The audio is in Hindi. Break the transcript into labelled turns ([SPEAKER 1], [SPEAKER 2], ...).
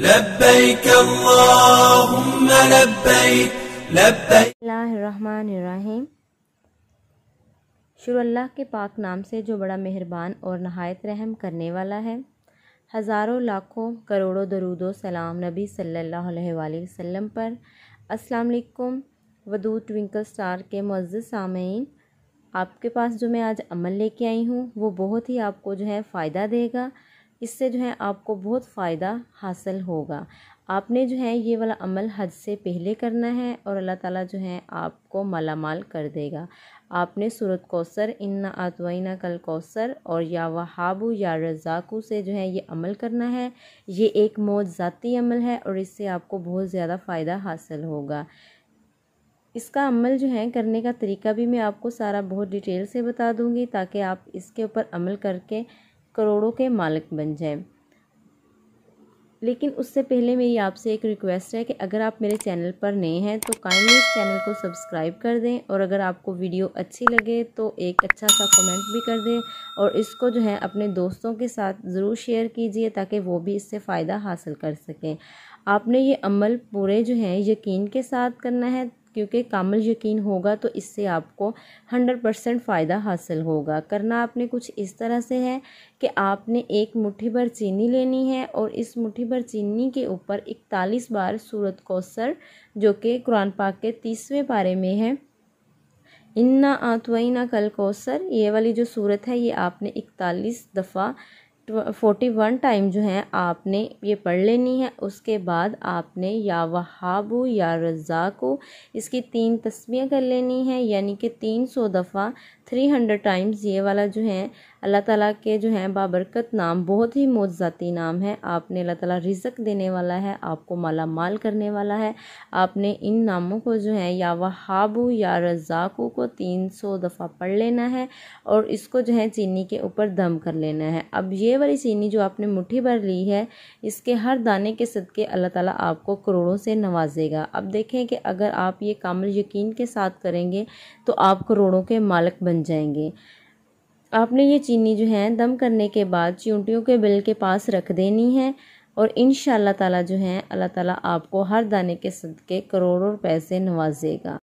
[SPEAKER 1] लब्बैक अल्लाहुम्मा शुरू अल्लाह के पाक नाम से जो बड़ा मेहरबान और नहायत रहम करने वाला है हज़ारों लाखों करोड़ों दरूदो सलाम नबी सल्लल्लाहु अलैहि वसल्लम पर अस्सलाम वालेकुम वदू ट्विंकल स्टार के मज्ज़ सामीन आपके पास जो मैं आज अमल लेके आई हूँ वो बहुत ही आपको जो है फ़ायदा देगा इससे जो है आपको बहुत फ़ायदा हासिल होगा आपने जो है ये वाला अमल हज से पहले करना है और अल्लाह ताला जो है आपको मालामाल कर देगा आपने सूरत कौसर इन्ना आतवाइना कल कौसर और या वहाबू या रज़ाकू से जो है ये अमल करना है ये एक मौजाती अमल है और इससे आपको बहुत ज़्यादा फ़ायदा हासिल होगा इसका अमल जो है करने का तरीका भी मैं आपको सारा बहुत डिटेल से बता दूँगी ताकि आप इसके ऊपर अमल करके करोड़ों के मालिक बन जाएं लेकिन उससे पहले मेरी आपसे एक रिक्वेस्ट है कि अगर आप मेरे चैनल पर नए हैं तो काइंडली इस चैनल को सब्सक्राइब कर दें और अगर आपको वीडियो अच्छी लगे तो एक अच्छा सा कमेंट भी कर दें और इसको जो है अपने दोस्तों के साथ ज़रूर शेयर कीजिए ताकि वो भी इससे फ़ायदा हासिल कर सकें आपने ये अमल पूरे जो है यकीन के साथ करना है क्योंकि कामल यकीन होगा तो इससे आपको हंड्रेड परसेंट फ़ायदा हासिल होगा करना आपने कुछ इस तरह से है कि आपने एक मुट्ठी भर चीनी लेनी है और इस मुट्ठी भर चीनी के ऊपर इकतालीस बार सूरत कौसर जो कि कुरान पाक के तीसवें पारे में है इन्ना ना कल कौसर ये वाली जो सूरत है ये आपने इकतालीस दफ़ा फोर्टी वन टाइम जो है आपने ये पढ़ लेनी है उसके बाद आपने या वहाबू या रज़ाकू इसकी तीन तस्वीर कर लेनी है यानी कि तीन सौ दफ़ा थ्री हंड्रेड टाइम्स ये वाला जो है अल्लाह ताला के जो है बाबरकत नाम बहुत ही मोजाती नाम है आपने अल्लाह ताला रिजक देने वाला है आपको माला माल करने वाला है आपने इन नामों को जो है या वहाबू या रज़ाकू को तीन सौ दफ़ा पढ़ लेना है और इसको जो है चीनी के ऊपर दम कर लेना है अब ये वाली चीनी जो आपने मुट्ठी भर ली है इसके हर दाने के सदके अल्लाह ताला आपको करोड़ों से नवाजेगा अब देखें कि अगर आप ये काम यकीन के साथ करेंगे तो आप करोड़ों के मालक बन जाएंगे आपने ये चीनी जो है दम करने के बाद चींटियों के बिल के पास रख देनी है और इन ताला जो है अल्लाह ताला आपको हर दाने के सदके करोड़ों पैसे नवाजेगा